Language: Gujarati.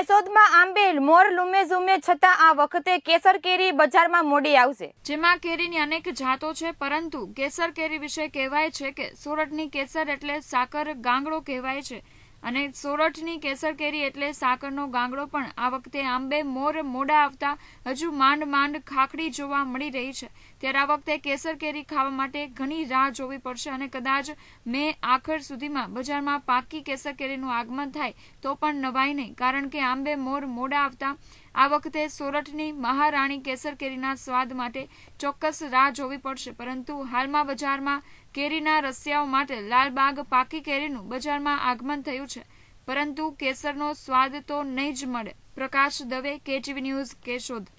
કેશોદમાં આંબેલ છતાં આ વખતે કેસર કેરી બજારમાં મોડી આવશે જેમાં કેરીની અનેક જાતો છે પરંતુ કેસર કેરી વિશે કહેવાય છે કે સુરતની કેસર એટલે સાકર ગાંગડો કહેવાય છે અને સોરઠની કેસર કેરી એટલે સાકરનો ગાંગડો પણ આ વખતે આંબે મોર મોડા આવતા હજુ માંડ માંડ ખાખડી જોવા મળી રહી છે ત્યારે આ વખતે કેસર કેરી ખાવા માટે ઘણી રાહ જોવી પડશે અને કદાચ મે આખર સુધીમાં બજારમાં પાકી કેસર કેરીનું આગમન થાય તો પણ નવાઈ નહીં કારણ કે આંબે મોર મોડા આવતા આ વખતે સોરઠની મહારાણી કેસર કેરીના સ્વાદ માટે ચોક્કસ રાહ જોવી પડશે પરંતુ હાલમાં બજારમાં કેરીના રસિયાઓ માટે લાલબાગ પાકી કેરીનું બજારમાં આગમન થયું છે પરંતુ કેસરનો સ્વાદ તો નહીં જ મળે પ્રકાશ દવે કેટીવી ન્યૂઝ કેશોદ